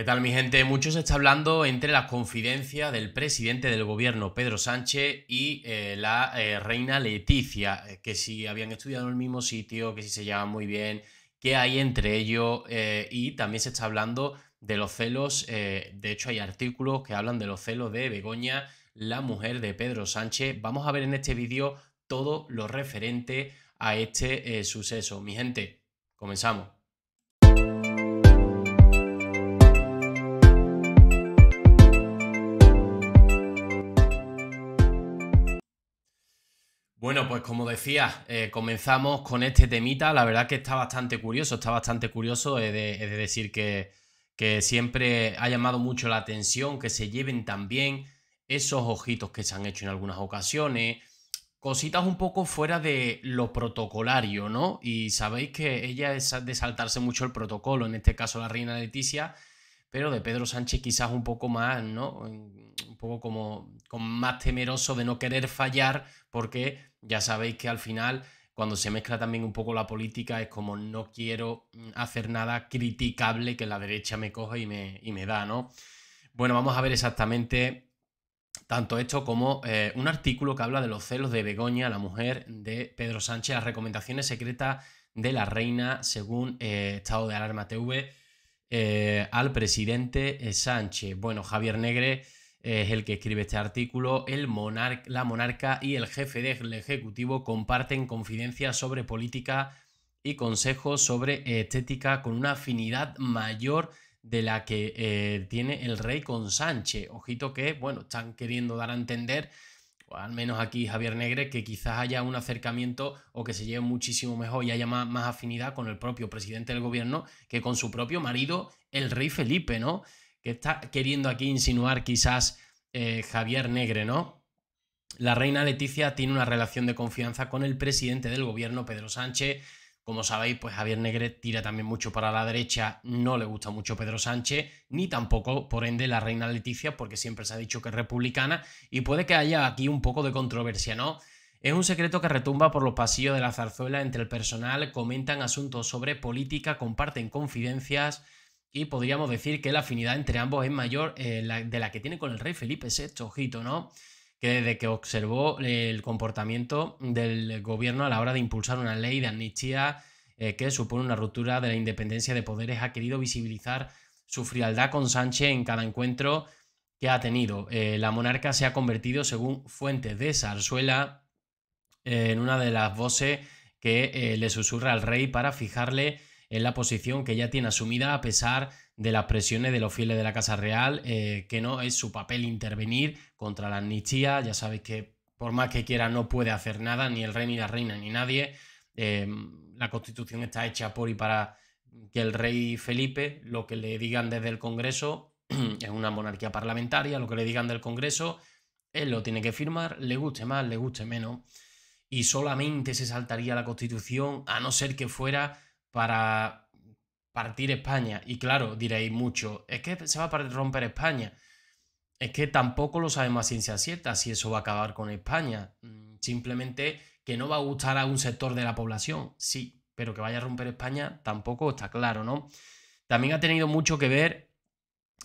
¿Qué tal mi gente? Mucho se está hablando entre la confidencia del presidente del gobierno Pedro Sánchez y eh, la eh, reina Leticia, eh, que si habían estudiado en el mismo sitio, que si se llevan muy bien, qué hay entre ellos y también se está hablando de los celos, de hecho hay artículos que hablan de los celos de Begoña, la mujer de Pedro Sánchez. Vamos a ver en este vídeo todo lo referente a este suceso. Mi gente, comenzamos. Bueno, pues como decía, eh, comenzamos con este temita. La verdad que está bastante curioso, está bastante curioso. Es de, decir que, siempre ha llamado mucho la atención que se lleven también esos ojitos que se han hecho en algunas ocasiones. Cositas un poco fuera de lo protocolario, ¿no? Y sabéis que ella es de saltarse mucho el protocolo, en este caso la reina Leticia, pero de Pedro Sánchez quizás un poco más, ¿no? Un poco como, como más temeroso de no querer fallar porque ya sabéis que al final, cuando se mezcla también un poco la política, es como no quiero mm, hacer nada criticable que la derecha me coja y me, y me da, ¿no? Bueno, vamos a ver exactamente tanto esto como eh, un artículo que habla de los celos de Begoña, la mujer de Pedro Sánchez, las recomendaciones secretas de la reina según eh, Estado de Alarma TV eh, al presidente Sánchez. Bueno, Javier Negre es el que escribe este artículo, el la monarca y el jefe del Ejecutivo comparten confidencias sobre política y consejos sobre estética con una afinidad mayor de la que eh, tiene el rey con Sánchez. Ojito que, bueno, están queriendo dar a entender, al menos aquí Javier Negre, que quizás haya un acercamiento o que se lleve muchísimo mejor y haya más afinidad con el propio presidente del gobierno que con su propio marido, el rey Felipe, ¿no? que está queriendo aquí insinuar quizás eh, Javier Negre, ¿no? La reina Leticia tiene una relación de confianza con el presidente del gobierno, Pedro Sánchez. Como sabéis, pues Javier Negre tira también mucho para la derecha, no le gusta mucho Pedro Sánchez, ni tampoco, por ende, la reina Leticia, porque siempre se ha dicho que es republicana, y puede que haya aquí un poco de controversia, ¿no? Es un secreto que retumba por los pasillos de la zarzuela entre el personal, comentan asuntos sobre política, comparten confidencias, y podríamos decir que la afinidad entre ambos es mayor eh, de la que tiene con el rey Felipe VI, ojito, ¿no? Que desde que observó eh, el comportamiento del gobierno a la hora de impulsar una ley de amnistía eh, que supone una ruptura de la independencia de poderes, ha querido visibilizar su frialdad con Sánchez en cada encuentro que ha tenido. la monarca se ha convertido, según fuentes de Zarzuela, en una de las voces que le susurra al rey para fijarle es la posición que ya tiene asumida a pesar de las presiones de los fieles de la Casa Real, eh, que no es su papel intervenir contra la amnistía, ya sabéis que por más que quiera no puede hacer nada, ni el rey, ni la reina, ni nadie. Eh, la constitución está hecha por y para que el rey Felipe, lo que le digan desde el Congreso, es una monarquía parlamentaria, lo que le digan del Congreso, él lo tiene que firmar, le guste más, le guste menos, y solamente se saltaría la constitución a no ser que fuera para partir España. Y claro, diréis mucho, es que se va a romper España. Es que tampoco lo sabemos si ciencia cierta si eso va a acabar con España. Mm, simplemente que no va a gustar a un sector de la población, sí, pero que vaya a romper España tampoco está claro, ¿no? También ha tenido mucho que ver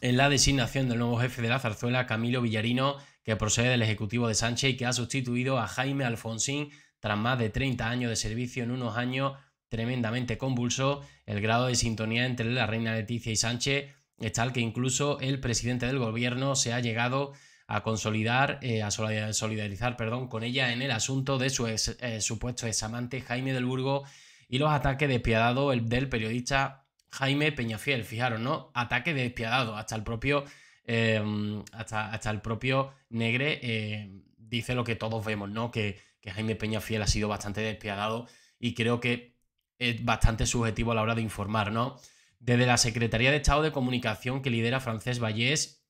en la designación del nuevo jefe de la zarzuela, Camilo Villarino, que procede del Ejecutivo de Sánchez y que ha sustituido a Jaime Alfonsín tras más de 30 años de servicio en unos años tremendamente convulso, el grado de sintonía entre la reina Leticia y Sánchez es tal que incluso el presidente del gobierno se ha llegado a consolidar, eh, a solidarizar perdón, con ella en el asunto de su ex, amante eh, supuesto examante Jaime del Burgo y los ataques despiadados del periodista Jaime Peñafiel. Fijaros, ¿no? Ataque despiadado. Hasta el propio, em, hasta, el propio Negre eh, dice lo que todos vemos, ¿no? Que, que Jaime Peñafiel ha sido bastante despiadado y creo que es bastante subjetivo a la hora de informar, ¿no? Desde la Secretaría de Estado de Comunicación que lidera Francés Vallés,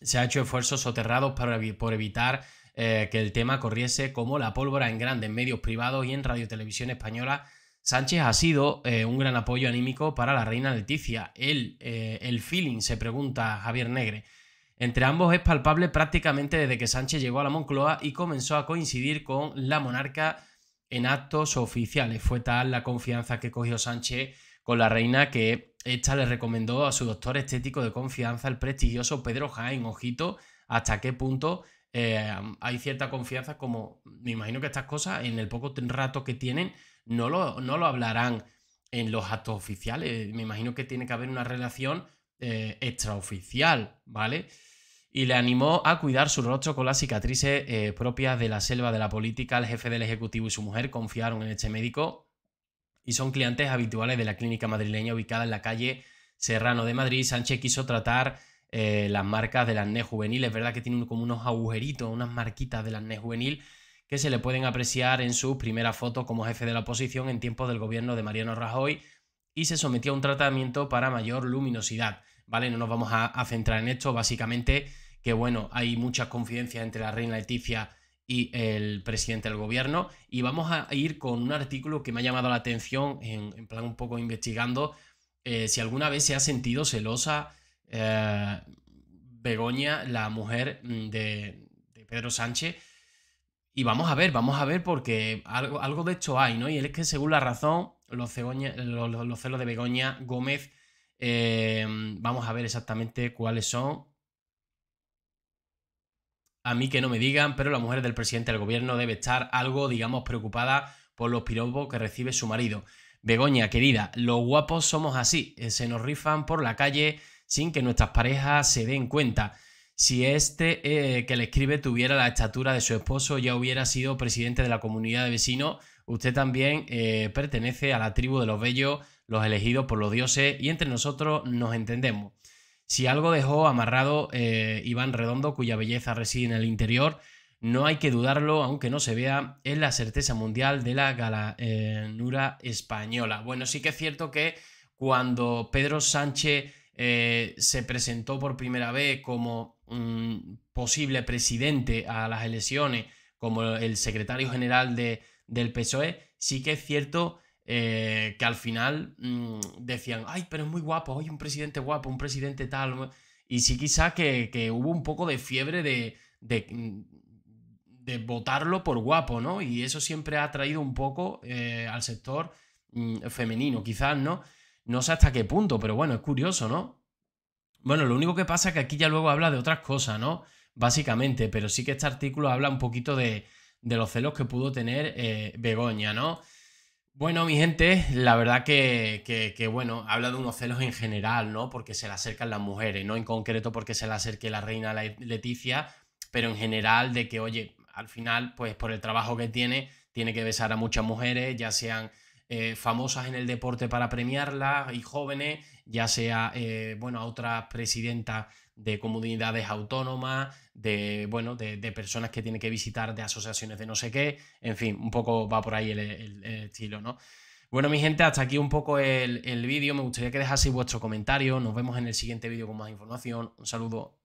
se ha hecho esfuerzos soterrados para, por evitar eh, que el tema corriese como la pólvora en grandes medios privados y en Radio Televisión Española. Sánchez ha sido eh, un gran apoyo anímico para la reina Leticia. El, eh, el feeling, se pregunta Javier Negre. Entre ambos es palpable prácticamente desde que Sánchez llegó a la Moncloa y comenzó a coincidir con la monarca en actos oficiales. Fue tal la confianza que cogió Sánchez con la reina que esta le recomendó a su doctor estético de confianza, el prestigioso Pedro jaime Ojito, hasta qué punto eh, hay cierta confianza, como me imagino que estas cosas en el poco rato que tienen no lo, no lo hablarán en los actos oficiales. Me imagino que tiene que haber una relación eh, extraoficial, ¿vale? y le animó a cuidar su rostro con las cicatrices eh, propias de la selva de la política. El jefe del Ejecutivo y su mujer confiaron en este médico y son clientes habituales de la clínica madrileña ubicada en la calle Serrano de Madrid. Sánchez quiso tratar eh, las marcas del acné juvenil. Es verdad que tiene como unos agujeritos, unas marquitas del acné juvenil que se le pueden apreciar en su primera foto como jefe de la oposición en tiempos del gobierno de Mariano Rajoy y se sometió a un tratamiento para mayor luminosidad. No nos vamos a, centrar en esto, básicamente que bueno, hay muchas confidencias entre la reina Leticia y el presidente del gobierno. Y vamos a ir con un artículo que me ha llamado la atención, en, plan un poco investigando, eh, si alguna vez se ha sentido celosa eh, Begoña, la mujer mm, de, Pedro Sánchez. Y vamos a ver, vamos a ver, porque algo, de esto hay, ¿no? Y es que según la razón, los celos de Begoña Gómez eh, vamos a ver exactamente cuáles son. A mí que no me digan, pero la mujer del presidente del gobierno debe estar algo, digamos, preocupada por los piropos que recibe su marido. Begoña, querida, los guapos somos así, eh, se nos rifan por la calle sin que nuestras parejas se den cuenta. Si este eh, que le escribe tuviera la estatura de su esposo, ya hubiera sido presidente de la comunidad de vecinos. Usted también pertenece a la tribu de los bellos, los elegidos por los dioses y entre nosotros nos entendemos. Si algo dejó amarrado eh, Iván Redondo, cuya belleza reside en el interior, no hay que dudarlo, aunque no se vea, es la certeza mundial de la galanura española. Bueno, sí que es cierto que cuando Pedro Sánchez eh, se presentó por primera vez como mm, posible presidente a las elecciones, como el secretario general del PSOE, sí que es cierto eh, que al final mm, decían, ay, pero es muy guapo, ¡Hay un presidente guapo, un presidente tal. Y sí quizá que, hubo un poco de fiebre mm, de, votarlo por guapo, ¿no? Y eso siempre ha atraído un poco eh, al sector mm, femenino, quizás, ¿no? No sé hasta qué punto, pero bueno, es curioso, ¿no? Bueno, lo único que pasa es que aquí ya luego habla de otras cosas, ¿no? Básicamente, pero sí que este artículo habla un poquito de, los celos que pudo tener eh, Begoña, ¿no? Bueno, mi gente, la verdad que, que, bueno, habla de unos celos en general, ¿no? Porque se le acercan las mujeres, no en concreto porque se le acerque la reina Leticia, pero en general de que, oye, al final, pues por el trabajo que tiene, tiene que besar a muchas mujeres, ya sean eh, famosas en el deporte para premiarlas y jóvenes, ya sea, eh, bueno, a otras presidentas de comunidades autónomas, de, bueno, de, personas que tiene que visitar, de asociaciones de no sé qué, en fin, un poco va por ahí el, estilo, ¿no? Bueno, mi gente, hasta aquí un poco el, el vídeo. Me gustaría que dejaseis vuestro comentario. Nos vemos en el siguiente vídeo con más información. Un saludo.